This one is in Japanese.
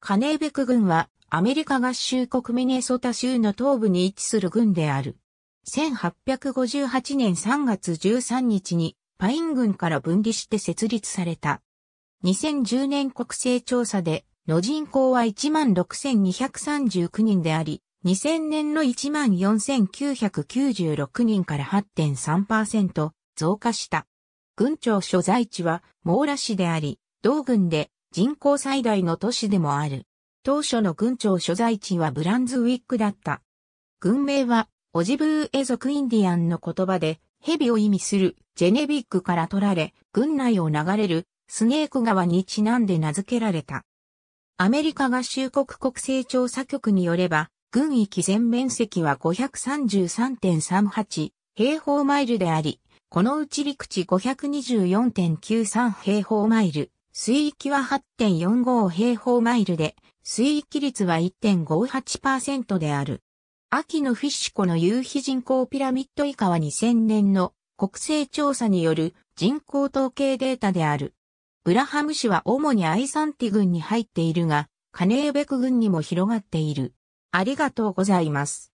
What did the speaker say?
カネーベク軍はアメリカ合衆国ミネソタ州の東部に位置する軍である。1858年3月13日にパイン軍から分離して設立された。2010年国勢調査での人口は16,239人であり、2000年の14,996人から8.3%増加した。軍庁所在地は網羅市であり、同軍で人口最大の都市でもある。当初の軍庁所在地はブランズウィックだった。軍名は、オジブーエ族インディアンの言葉で、蛇を意味するジェネビックから取られ、軍内を流れるスネーク川にちなんで名付けられた。アメリカ合衆国国勢調査局によれば、軍域全面積は533.38平方マイルであり、このうち陸地524.93平方マイル、水域は8.45平方マイルで、水域率は1.58%である。秋のフィッシュ湖の夕日人口ピラミッド以下は2000年の国勢調査による人口統計データである。ブラハム市は主にアイサンティ郡に入っているが、カネーベク郡にも広がっている。ありがとうございます。